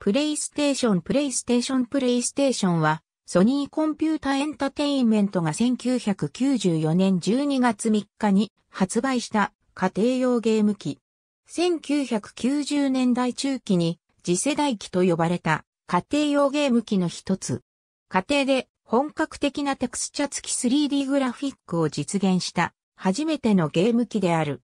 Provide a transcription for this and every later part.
プレイステーションプレイステーションプレイステーションは、ソニーコンピュータエンタテインメントが1994年12月3日に発売した家庭用ゲーム機。1990年代中期に次世代機と呼ばれた家庭用ゲーム機の一つ。家庭で本格的なテクスチャ付き 3D グラフィックを実現した初めてのゲーム機である。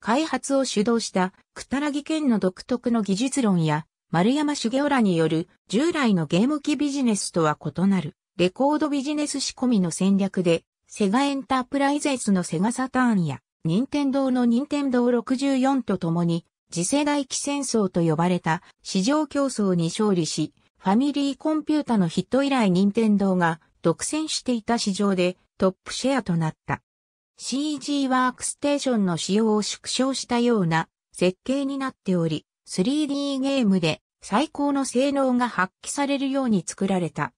開発を主導した、くたらぎ県の独特の技術論や丸山修行らによる従来のゲーム機ビジネスとは異なるレコードビジネス仕込みの戦略でセガエンタープライゼスのセガサターンや任天堂の任天堂64と共に次世代機戦争と呼ばれた市場競争に勝利しファミリーコンピュータのヒット以来任天堂が独占していた市場でトップシェアとなった。CG ワークステーションの仕様を縮小したような設計になっており、3D ゲームで最高の性能が発揮されるように作られた。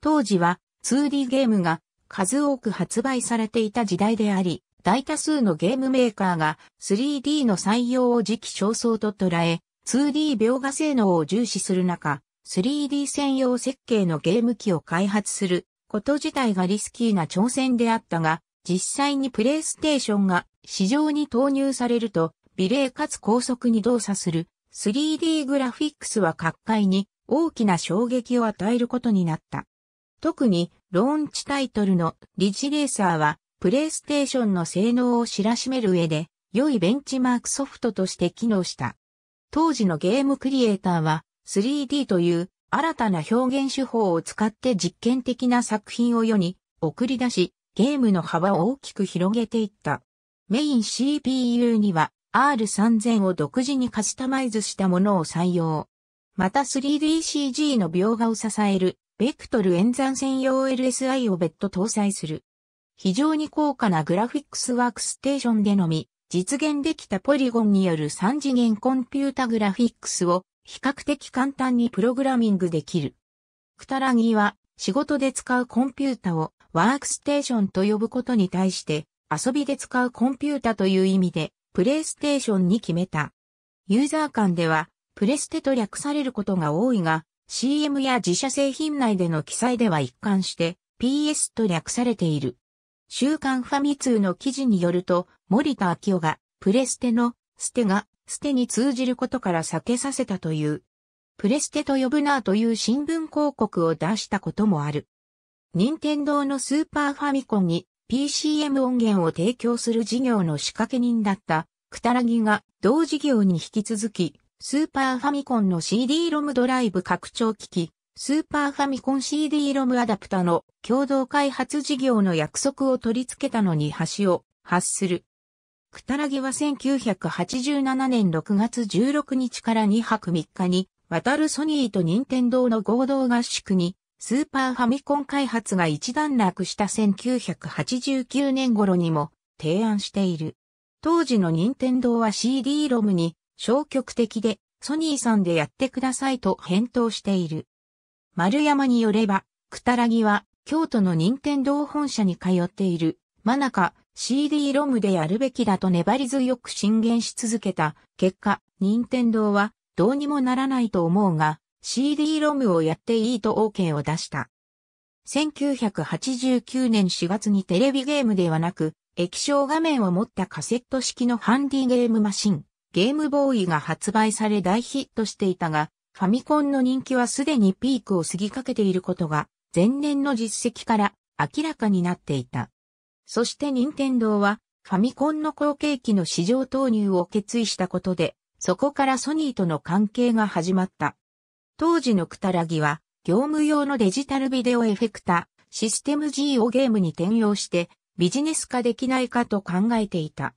当時は 2D ゲームが数多く発売されていた時代であり、大多数のゲームメーカーが 3D の採用を時期尚早と捉え、2D 描画性能を重視する中、3D 専用設計のゲーム機を開発すること自体がリスキーな挑戦であったが、実際にプレイステーションが市場に投入されると、美麗かつ高速に動作する 3D グラフィックスは各界に大きな衝撃を与えることになった。特にローンチタイトルのリジレーサーはプレイステーションの性能を知らしめる上で良いベンチマークソフトとして機能した。当時のゲームクリエイターは 3D という新たな表現手法を使って実験的な作品を世に送り出し、ゲームの幅を大きく広げていった。メイン CPU には R3000 を独自にカスタマイズしたものを採用。また 3DCG の描画を支える、ベクトル演算専用 LSI を別途搭載する。非常に高価なグラフィックスワークステーションでのみ、実現できたポリゴンによる3次元コンピュータグラフィックスを比較的簡単にプログラミングできる。くたらぎは仕事で使うコンピュータをワークステーションと呼ぶことに対して遊びで使うコンピュータという意味でプレイステーションに決めた。ユーザー間では、プレステと略されることが多いが、CM や自社製品内での記載では一貫して PS と略されている。週刊ファミ通の記事によると、森田明夫がプレステのステがステに通じることから避けさせたという。プレステと呼ぶなという新聞広告を出したこともある。任天堂のスーパーファミコンに PCM 音源を提供する事業の仕掛け人だった、くたらぎが同事業に引き続き、スーパーファミコンの c d ロムドライブ拡張機器、スーパーファミコン c d ロムアダプタの共同開発事業の約束を取り付けたのに橋を発する。くたらぎは1987年6月16日から2泊3日に、渡るソニーと任天堂の合同合宿にスーパーファミコン開発が一段落した1989年頃にも提案している。当時の任天堂は c d ロムに消極的でソニーさんでやってくださいと返答している。丸山によれば、くたらぎは京都の任天堂本社に通っている、真中 c d ロムでやるべきだと粘り強く進言し続けた結果、任天堂はどうにもならないと思うが、CD ロムをやっていいと OK を出した。1989年4月にテレビゲームではなく、液晶画面を持ったカセット式のハンディゲームマシン、ゲームボーイが発売され大ヒットしていたが、ファミコンの人気はすでにピークを過ぎかけていることが、前年の実績から明らかになっていた。そして任天堂は、ファミコンの後継機の市場投入を決意したことで、そこからソニーとの関係が始まった。当時のくたらぎは、業務用のデジタルビデオエフェクタ、システム G をゲームに転用してビジネス化できないかと考えていた。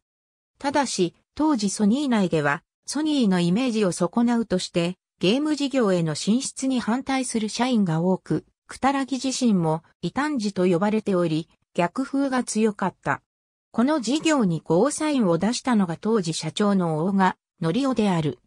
ただし、当時ソニー内では、ソニーのイメージを損なうとして、ゲーム事業への進出に反対する社員が多く、くたらぎ自身も異端児と呼ばれており、逆風が強かった。この事業にゴーサインを出したのが当時社長の大賀、のりおである。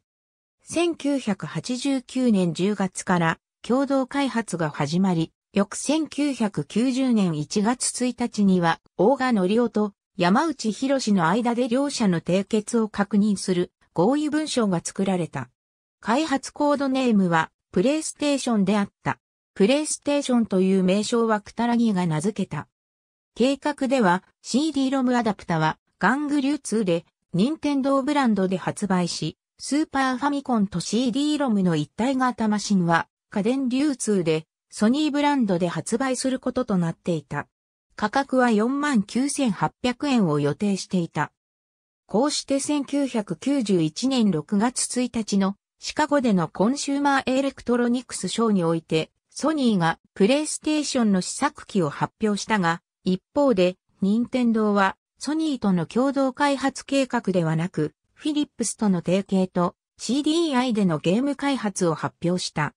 1989年10月から共同開発が始まり、翌1990年1月1日には、大賀則夫と山内博の間で両者の締結を確認する合意文書が作られた。開発コードネームは、プレイステーションであった。プレイステーションという名称はクタラギが名付けた。計画では CD ロムアダプタは玩具流通で任天堂ブランドで発売し、スーパーファミコンと c d ロムの一体型マシンは家電流通でソニーブランドで発売することとなっていた。価格は49,800円を予定していた。こうして1991年6月1日のシカゴでのコンシューマーエレクトロニクスショーにおいて、ソニーがプレイステーションの試作機を発表したが、一方で、任天堂はソニーとの共同開発計画ではなく、フィリップスとの提携と CDI でのゲーム開発を発表した。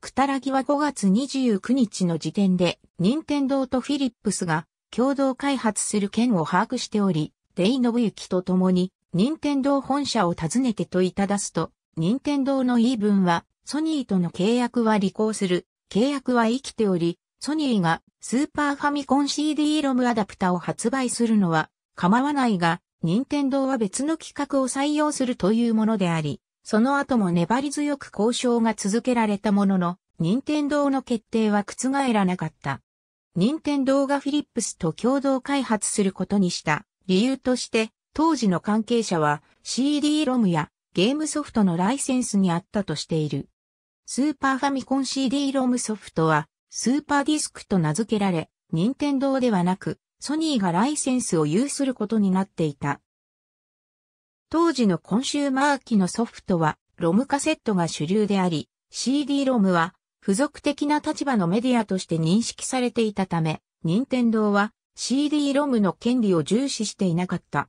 くたらぎは5月29日の時点で、任天堂とフィリップスが共同開発する件を把握しており、デイノブユキと共に、任天堂本社を訪ねてといただすと、任天堂の言い分は、ソニーとの契約は履行する、契約は生きており、ソニーがスーパーファミコン CD ロムアダプタを発売するのは構わないが、任天堂は別の企画を採用するというものであり、その後も粘り強く交渉が続けられたものの、任天堂の決定は覆らなかった。任天堂がフィリップスと共同開発することにした理由として、当時の関係者は CD-ROM やゲームソフトのライセンスにあったとしている。スーパーファミコン CD-ROM ソフトはスーパーディスクと名付けられ、任天堂ではなくソニーがライセンスを有することになっていた。当時のコンシューマー機のソフトは、ロムカセットが主流であり、CD-ROM は、付属的な立場のメディアとして認識されていたため、任天堂は CD-ROM の権利を重視していなかった。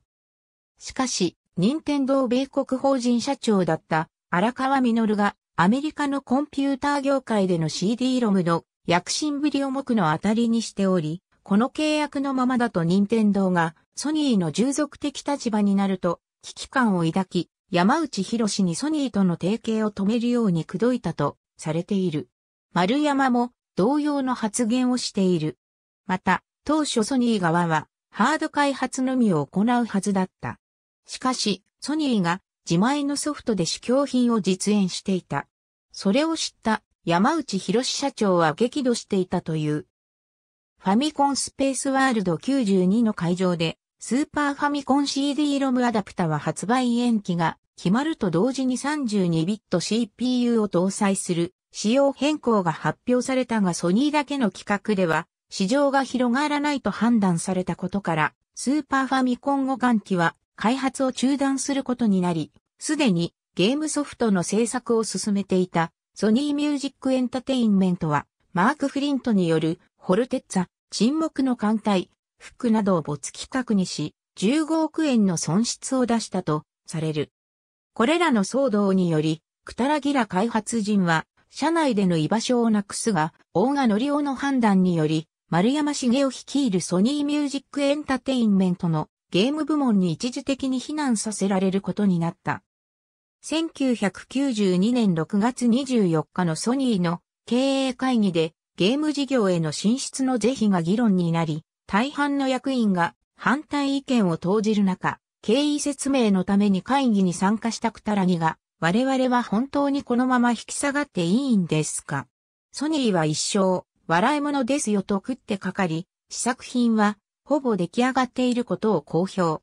しかし、任天堂米国法人社長だった荒川実がアメリカのコンピューター業界での CD-ROM の躍進ぶりを目の当たりにしており、この契約のままだと任天堂がソニーの従属的立場になると危機感を抱き、山内博にソニーとの提携を止めるように口説いたとされている。丸山も同様の発言をしている。また、当初ソニー側はハード開発のみを行うはずだった。しかし、ソニーが自前のソフトで試供品を実演していた。それを知った山内博社長は激怒していたという。ファミコンスペースワールド92の会場で、スーパーファミコン CD ロムアダプタは発売延期が決まると同時に32ビット CPU を搭載する仕様変更が発表されたがソニーだけの企画では市場が広がらないと判断されたことからスーパーファミコン互換機は開発を中断することになり、すでにゲームソフトの制作を進めていたソニーミュージックエンタテインメントはマーク・フリントによるホルテッツァ沈黙の艦隊、服などを没企画にし、15億円の損失を出したとされる。これらの騒動により、クタラギラ開発人は、社内での居場所をなくすが、大賀則夫の判断により、丸山茂を率いるソニーミュージックエンタテインメントのゲーム部門に一時的に避難させられることになった。1992年6月24日のソニーの経営会議でゲーム事業への進出の是非が議論になり、大半の役員が反対意見を投じる中、経緯説明のために会議に参加したくたらぎが、我々は本当にこのまま引き下がっていいんですか。ソニーは一生、笑い物ですよと食ってかかり、試作品は、ほぼ出来上がっていることを公表。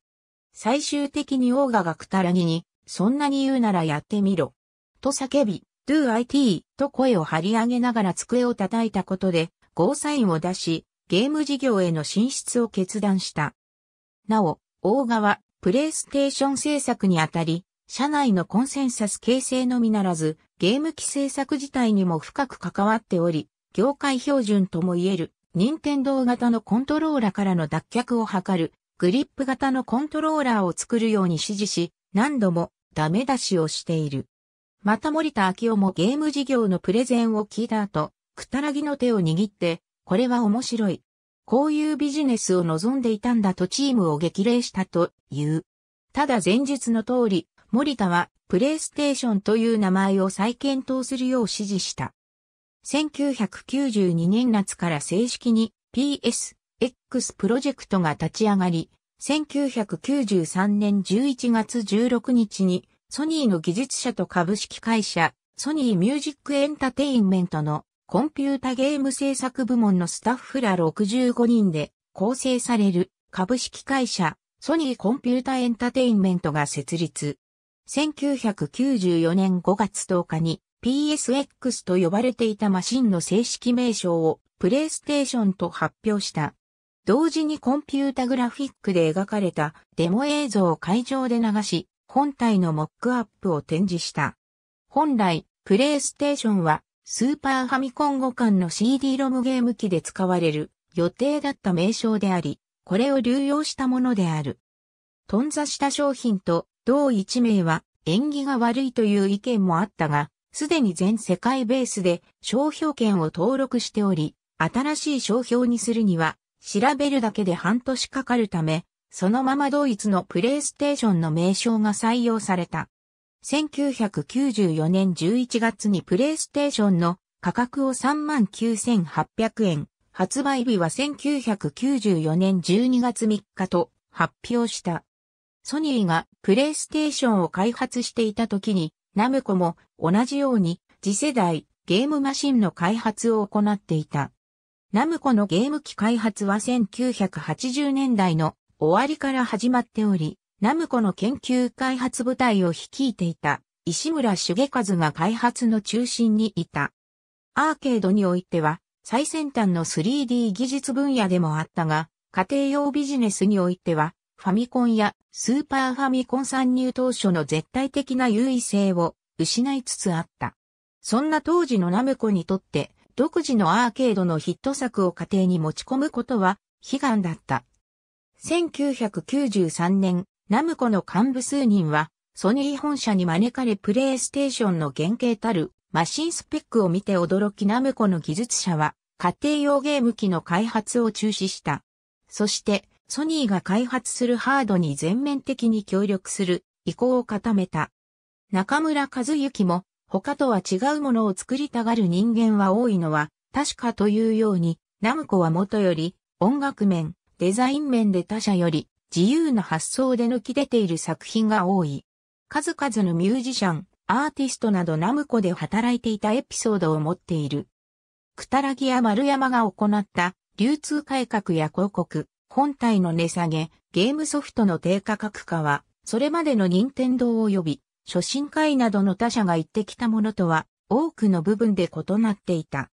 最終的にオーガがくたらぎに、そんなに言うならやってみろ。と叫び、do IT と声を張り上げながら机を叩いたことで、ゴーサインを出し、ゲーム事業への進出を決断した。なお、大川、プレイステーション制作にあたり、社内のコンセンサス形成のみならず、ゲーム機制作自体にも深く関わっており、業界標準ともいえる、任天堂型のコントローラからの脱却を図る、グリップ型のコントローラーを作るように指示し、何度もダメ出しをしている。また森田明夫もゲーム事業のプレゼンを聞いた後、くたらぎの手を握って、これは面白い。こういうビジネスを望んでいたんだとチームを激励したという。ただ前述の通り、森田はプレイステーションという名前を再検討するよう指示した。1992年夏から正式に PSX プロジェクトが立ち上がり、1993年11月16日にソニーの技術者と株式会社、ソニーミュージックエンタテインメントのコンピュータゲーム制作部門のスタッフら65人で構成される株式会社ソニーコンピュータエンタテインメントが設立。1994年5月10日に PSX と呼ばれていたマシンの正式名称をプレイステーションと発表した。同時にコンピュータグラフィックで描かれたデモ映像を会場で流し、本体のモックアップを展示した。本来、プレイステーションはスーパーファミコン互換の CD ロムゲーム機で使われる予定だった名称であり、これを流用したものである。頓挫した商品と同一名は縁起が悪いという意見もあったが、すでに全世界ベースで商標権を登録しており、新しい商標にするには調べるだけで半年かかるため、そのままドイツのプレイステーションの名称が採用された。1994年11月にプレイステーションの価格を39,800円、発売日は1994年12月3日と発表した。ソニーがプレイステーションを開発していた時に、ナムコも同じように次世代ゲームマシンの開発を行っていた。ナムコのゲーム機開発は1980年代の終わりから始まっており、ナムコの研究開発部隊を率いていた石村重和が開発の中心にいた。アーケードにおいては最先端の 3D 技術分野でもあったが、家庭用ビジネスにおいてはファミコンやスーパーファミコン参入当初の絶対的な優位性を失いつつあった。そんな当時のナムコにとって独自のアーケードのヒット作を家庭に持ち込むことは悲願だった。1993年、ナムコの幹部数人は、ソニー本社に招かれプレイステーションの原型たるマシンスペックを見て驚きナムコの技術者は家庭用ゲーム機の開発を中止した。そしてソニーが開発するハードに全面的に協力する意向を固めた。中村和幸も他とは違うものを作りたがる人間は多いのは確かというようにナムコはもとより音楽面、デザイン面で他社より自由な発想で抜き出ている作品が多い。数々のミュージシャン、アーティストなどナムコで働いていたエピソードを持っている。くたらぎや丸山が行った流通改革や広告、本体の値下げ、ゲームソフトの低価格化は、それまでの任天堂及び、初心会などの他社が言ってきたものとは、多くの部分で異なっていた。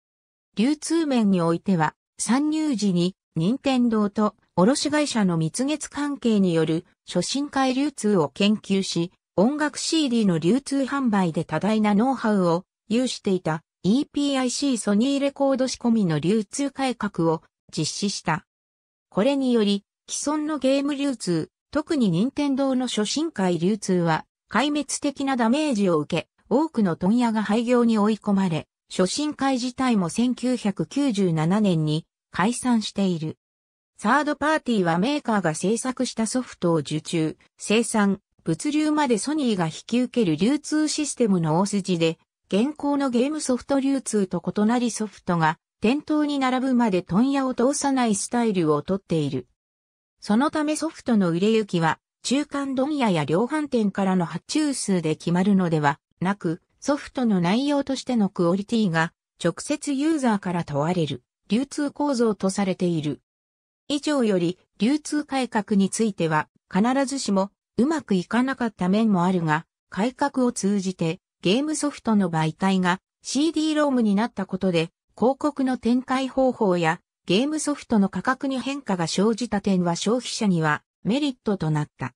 流通面においては、参入時に任天堂と卸会社の蜜月関係による初心会流通を研究し、音楽 CD の流通販売で多大なノウハウを有していた EPIC ソニーレコード仕込みの流通改革を実施した。これにより、既存のゲーム流通、特に任天堂の初心会流通は壊滅的なダメージを受け、多くの問屋が廃業に追い込まれ、初心会自体も1997年に解散している。サードパーティーはメーカーが制作したソフトを受注、生産、物流までソニーが引き受ける流通システムの大筋で、現行のゲームソフト流通と異なりソフトが店頭に並ぶまで問屋を通さないスタイルをとっている。そのためソフトの売れ行きは中間問屋や量販店からの発注数で決まるのではなく、ソフトの内容としてのクオリティが直接ユーザーから問われる。流通構造とされている。以上より流通改革については必ずしもうまくいかなかった面もあるが、改革を通じてゲームソフトの媒体が CD ロームになったことで広告の展開方法やゲームソフトの価格に変化が生じた点は消費者にはメリットとなった。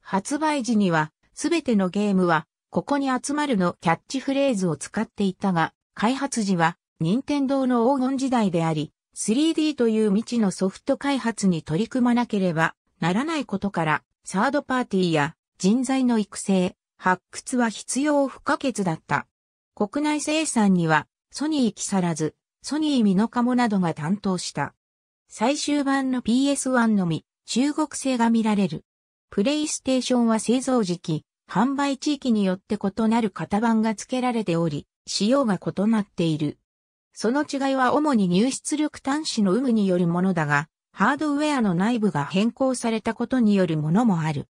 発売時にはすべてのゲームはここに集まるのキャッチフレーズを使っていたが、開発時は任天堂の黄金時代であり、3D という未知のソフト開発に取り組まなければならないことから、サードパーティーや人材の育成、発掘は必要不可欠だった。国内生産には、ソニーサラズ、ソニーミノカモなどが担当した。最終版の PS1 のみ、中国製が見られる。プレイステーションは製造時期、販売地域によって異なる型番が付けられており、仕様が異なっている。その違いは主に入出力端子の有無によるものだが、ハードウェアの内部が変更されたことによるものもある。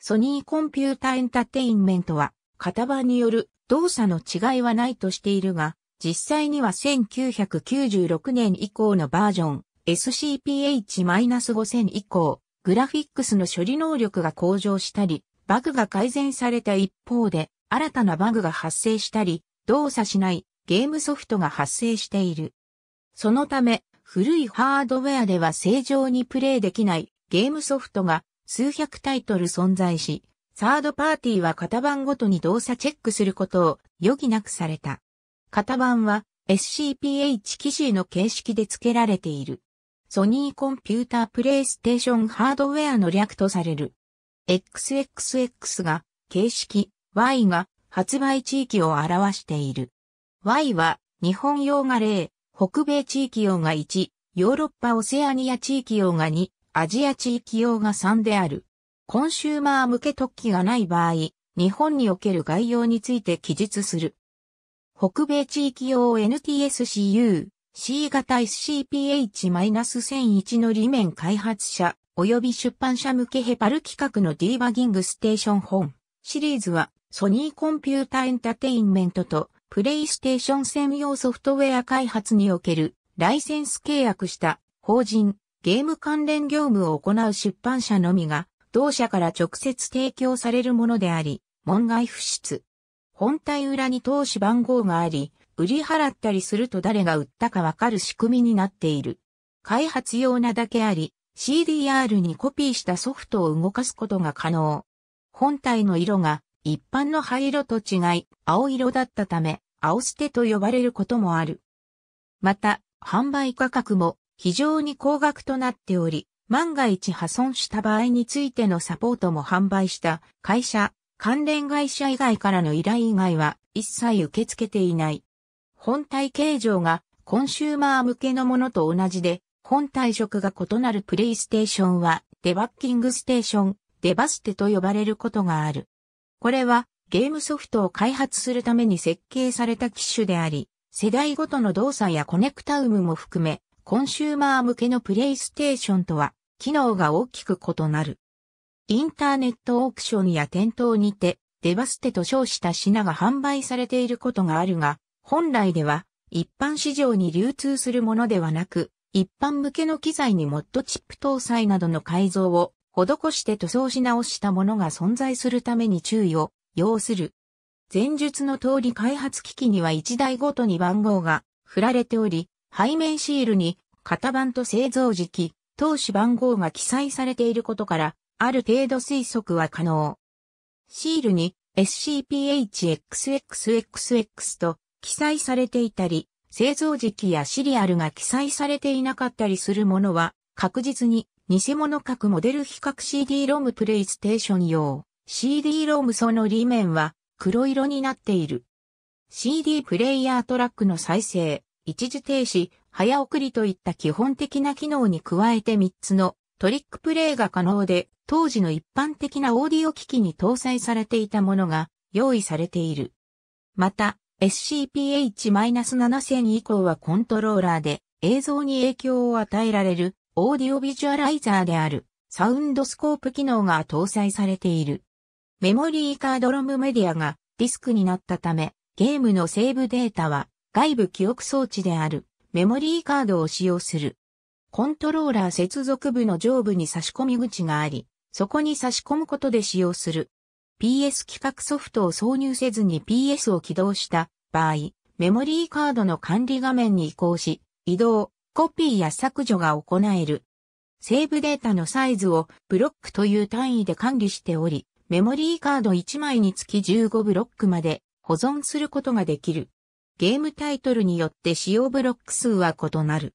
ソニーコンピュータエンタテインメントは、型番による動作の違いはないとしているが、実際には1996年以降のバージョン SCPH-5000 以降、グラフィックスの処理能力が向上したり、バグが改善された一方で、新たなバグが発生したり、動作しないゲームソフトが発生している。そのため、古いハードウェアでは正常にプレイできないゲームソフトが数百タイトル存在し、サードパーティーは型番ごとに動作チェックすることを余儀なくされた。型番は SCPH 機種の形式で付けられている。ソニーコンピュータープレイステーションハードウェアの略とされる。XXX が形式、Y が発売地域を表している。Y は、日本用が0、北米地域用が1、ヨーロッパオセアニア地域用が2、アジア地域用が3である。コンシューマー向け特記がない場合、日本における概要について記述する。北米地域用 NTSCU、C 型 SCPH-1001 の理面開発者、及び出版社向けヘパル企画のディーバギングステーション本。シリーズは、ソニーコンピュータエンタテインメントとプレイステーション専用ソフトウェア開発におけるライセンス契約した法人、ゲーム関連業務を行う出版社のみが、同社から直接提供されるものであり、門外不出。本体裏に投資番号があり、売り払ったりすると誰が売ったかわかる仕組みになっている。開発用なだけあり、CDR にコピーしたソフトを動かすことが可能。本体の色が一般の灰色と違い、青色だったため、青捨てと呼ばれることもある。また、販売価格も非常に高額となっており、万が一破損した場合についてのサポートも販売した会社、関連会社以外からの依頼以外は一切受け付けていない。本体形状がコンシューマー向けのものと同じで、本体色が異なるプレイステーションはデバッキングステーション、デバステと呼ばれることがある。これはゲームソフトを開発するために設計された機種であり、世代ごとの動作やコネクタウムも含め、コンシューマー向けのプレイステーションとは、機能が大きく異なる。インターネットオークションや店頭にて、デバステと称した品が販売されていることがあるが、本来では一般市場に流通するものではなく、一般向けの機材にモッドチップ搭載などの改造を施して塗装し直したものが存在するために注意を要する。前述の通り開発機器には1台ごとに番号が振られており、背面シールに型番と製造時期、当資番号が記載されていることから、ある程度推測は可能。シールに SCPHXXXX と記載されていたり、製造時期やシリアルが記載されていなかったりするものは確実に偽物格モデル比較 CD ロムプレイステーション用 CD r o m その裏面は黒色になっている。CD プレイヤートラックの再生、一時停止、早送りといった基本的な機能に加えて3つのトリックプレイが可能で、当時の一般的なオーディオ機器に搭載されていたものが用意されている。また、SCPH-7000 以降はコントローラーで映像に影響を与えられるオーディオビジュアライザーであるサウンドスコープ機能が搭載されている。メモリーカードロムメディアがディスクになったため、ゲームのセーブデータは外部記憶装置であるメモリーカードを使用する。コントローラー接続部の上部に差し込み口があり、そこに差し込むことで使用する。PS 規格ソフトを挿入せずに PS を起動した場合、メモリーカードの管理画面に移行し、移動、コピーや削除が行える。セーブデータのサイズをブロックという単位で管理しており、メモリーカード1枚につき15ブロックまで保存することができる。ゲームタイトルによって使用ブロック数は異なる。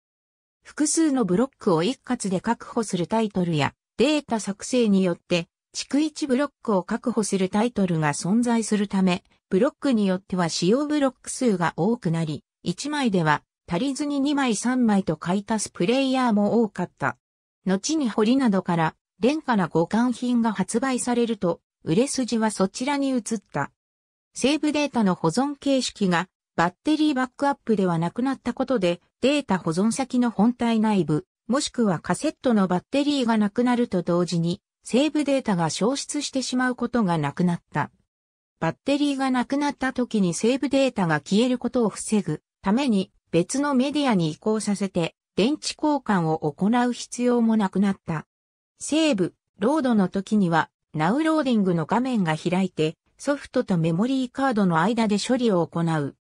複数のブロックを一括で確保するタイトルやデータ作成によって逐一ブロックを確保するタイトルが存在するため、ブロックによっては使用ブロック数が多くなり、1枚では足りずに2枚3枚と買い足すプレイヤーも多かった。後に堀などから、廉価な互換品が発売されると、売れ筋はそちらに移った。セーブデータの保存形式がバッテリーバックアップではなくなったことで、データ保存先の本体内部、もしくはカセットのバッテリーがなくなると同時に、セーブデータが消失してしまうことがなくなった。バッテリーがなくなった時にセーブデータが消えることを防ぐために別のメディアに移行させて電池交換を行う必要もなくなった。セーブ、ロードの時には、ナウローディングの画面が開いて、ソフトとメモリーカードの間で処理を行う。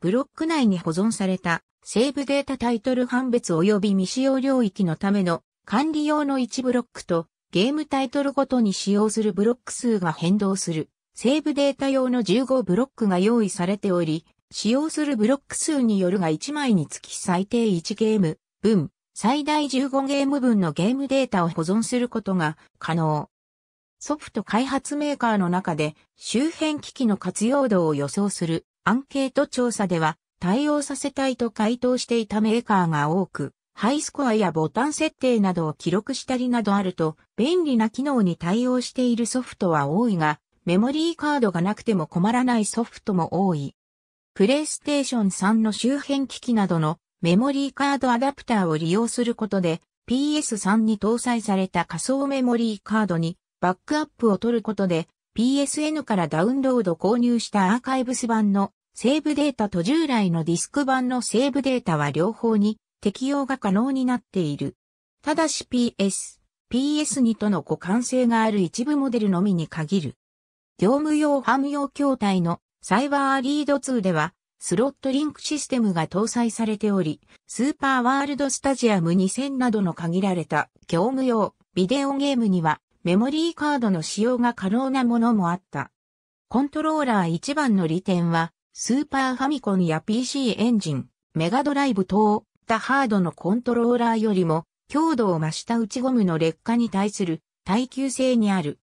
ブロック内に保存された、セーブデータタイトル判別及び未使用領域のための管理用の1ブロックと、ゲームタイトルごとに使用するブロック数が変動する、セーブデータ用の15ブロックが用意されており、使用するブロック数によるが1枚につき最低1ゲーム分、最大15ゲーム分のゲームデータを保存することが可能。ソフト開発メーカーの中で周辺機器の活用度を予想するアンケート調査では対応させたいと回答していたメーカーが多く、ハイスコアやボタン設定などを記録したりなどあると便利な機能に対応しているソフトは多いが、メモリーカードがなくても困らないソフトも多い。プレイステーション3の周辺機器などのメモリーカードアダプターを利用することで PS3 に搭載された仮想メモリーカードにバックアップを取ることで PSN からダウンロード購入したアーカイブス版のセーブデータと従来のディスク版のセーブデータは両方に適用が可能になっている。ただし PS、PS2 との互換性がある一部モデルのみに限る。業務用ハム用筐体のサイバーリード2では、スロットリンクシステムが搭載されており、スーパーワールドスタジアム2000などの限られた業務用ビデオゲームにはメモリーカードの使用が可能なものもあった。コントローラー一番の利点は、スーパーファミコンや PC エンジン、メガドライブ等、他ハードのコントローラーよりも、強度を増した内ゴムの劣化に対する耐久性にある。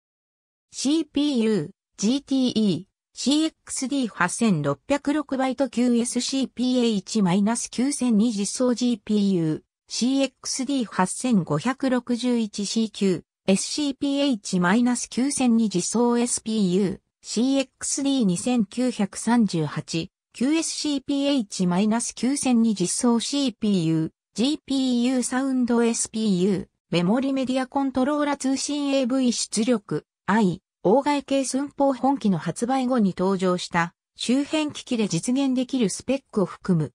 CPU、GTE、CXD8606 バイト QSCPH-9002 実装 GPU CXD8561CQ SCPH-9002 実装 SPU CXD2938 QSCPH-9002 実装 CPU GPU サウンド SPU メモリメディアコントローラ通信 AV 出力 I 大外形寸法本機の発売後に登場した周辺機器で実現できるスペックを含む。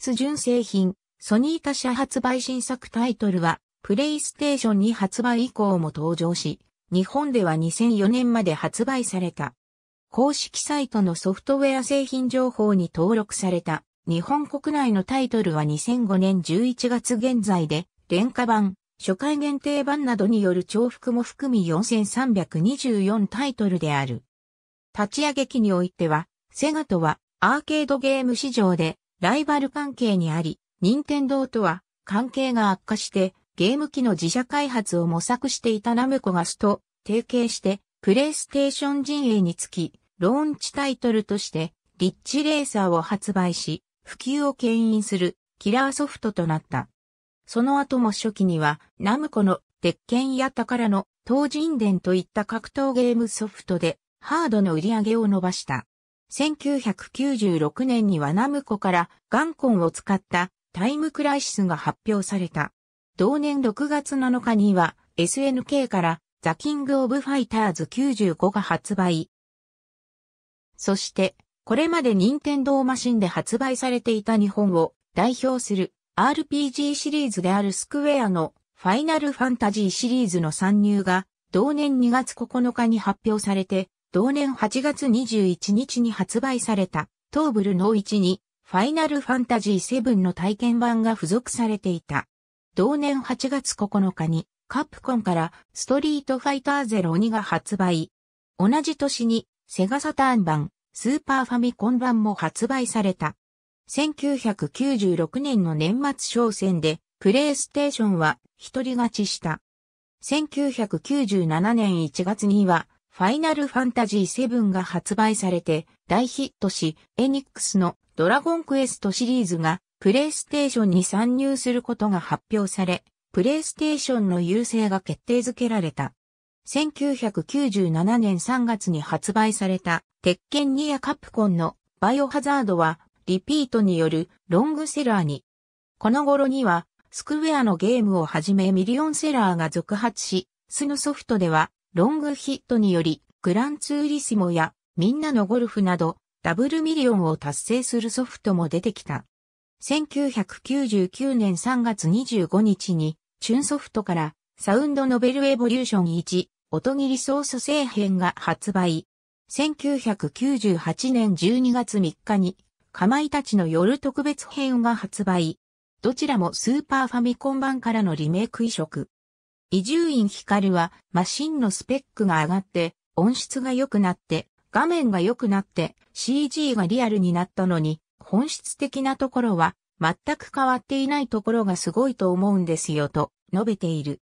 ス純製品、ソニー他社発売新作タイトルは、プレイステーション2発売以降も登場し、日本では2004年まで発売された。公式サイトのソフトウェア製品情報に登録された日本国内のタイトルは2005年11月現在で、廉価版、初回限定版などによる重複も含み4324タイトルである。立ち上げ期においては、セガとはアーケードゲーム市場でライバル関係にあり、任天堂とは関係が悪化してゲーム機の自社開発を模索していたナムコガスと提携してプレイステーション陣営につき、ローンチタイトルとしてリッチレーサーを発売し、普及を牽引するキラーソフトとなった。その後も初期には、ナムコの鉄拳や宝の東人伝といった格闘ゲームソフトで、ハードの売り上げを伸ばした。1996年にはナムコからガンコンを使ったタイムクライシスが発表された。同年6月7日には SNK からザ・キング・オブ・ファイターズ95が発売。そして、これまで任天堂マシンで発売されていた日本を代表する RPG シリーズであるスクウェアのファイナルファンタジーシリーズの参入が同年2月9日に発表されて、同年8月21日に発売されたトーブルの1にファイナルファンタジー7の体験版が付属されていた。同年8月9日にカプコンからストリートファイター02が発売。同じ年にセガサターン版、スーパーファミコン版も発売された。1996年の年末商戦で、プレイステーションは一人勝ちした。1997年1月には、ファイナルファンタジー7が発売されて大ヒットし、エニックスのドラゴンクエストシリーズがプレイステーションに参入することが発表され、プレイステーションの優勢が決定づけられた。1997年3月に発売された鉄拳2やカプコンのバイオハザードはリピートによるロングセラーに。この頃には、スクウェアのゲームをはじめミリオンセラーが続発し、スヌソフトでは、ロングヒットにより、グランツーリスモや、みんなのゴルフなど、ダブルミリオンを達成するソフトも出てきた。1999年3月25日に、チュンソフトから、サウンドノベルエボリューション1、音切りソース製編が発売。1998年12月3日に、かまいたちの夜特別編が発売。どちらもスーパーファミコン版からのリメイク移植。伊集院光はマシンのスペックが上がって音質が良くなって画面が良くなって CG がリアルになったのに本質的なところは全く変わっていないところがすごいと思うんですよと述べている。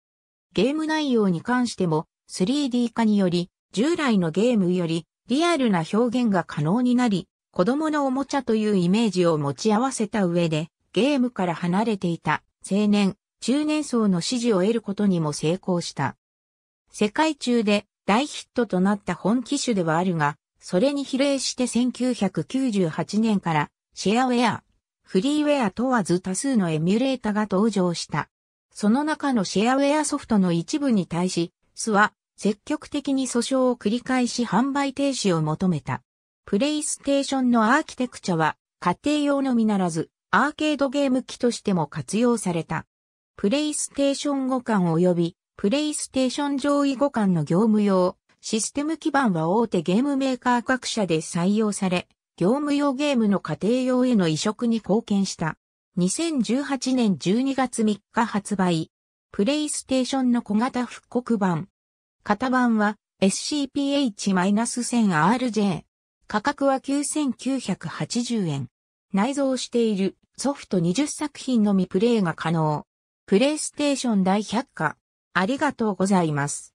ゲーム内容に関しても 3D 化により従来のゲームよりリアルな表現が可能になり子供のおもちゃというイメージを持ち合わせた上で、ゲームから離れていた青年、中年層の支持を得ることにも成功した。世界中で大ヒットとなった本機種ではあるが、それに比例して1998年からシェアウェア、フリーウェア問わず多数のエミュレータが登場した。その中のシェアウェアソフトの一部に対し、スは積極的に訴訟を繰り返し販売停止を求めた。プレイステーションのアーキテクチャは家庭用のみならずアーケードゲーム機としても活用された。プレイステーション互換及びプレイステーション上位互換の業務用システム基盤は大手ゲームメーカー各社で採用され、業務用ゲームの家庭用への移植に貢献した。2018年12月3日発売。プレイステーションの小型復刻版。型版は SCPH-1000RJ。価格は9980円。内蔵しているソフト20作品のみプレイが可能。プレイステーション第100課。ありがとうございます。